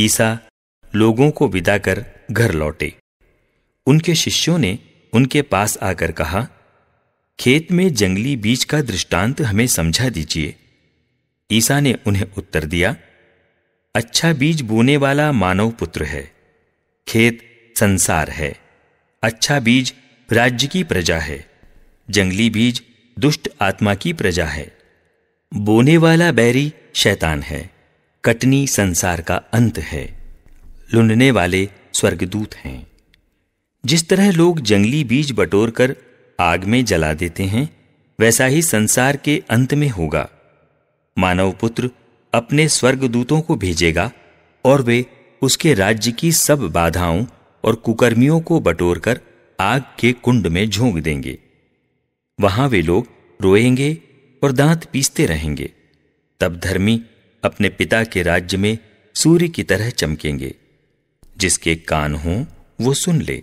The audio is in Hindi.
ईसा लोगों को विदा कर घर लौटे उनके शिष्यों ने उनके पास आकर कहा खेत में जंगली बीज का दृष्टांत हमें समझा दीजिए ईसा ने उन्हें उत्तर दिया अच्छा बीज बोने वाला मानव पुत्र है खेत संसार है अच्छा बीज राज्य की प्रजा है जंगली बीज दुष्ट आत्मा की प्रजा है बोने वाला बैरी शैतान है कटनी संसार का अंत है लुंडने वाले स्वर्गदूत हैं जिस तरह लोग जंगली बीज बटोर कर आग में जला देते हैं वैसा ही संसार के अंत में होगा मानव पुत्र अपने स्वर्गदूतों को भेजेगा और वे उसके राज्य की सब बाधाओं और कुकर्मियों को बटोर कर आग के कुंड में झोंक देंगे वहां वे लोग रोएंगे और दांत पीसते रहेंगे तब धर्मी अपने पिता के राज्य में सूर्य की तरह चमकेंगे जिसके कान हों वो सुन ले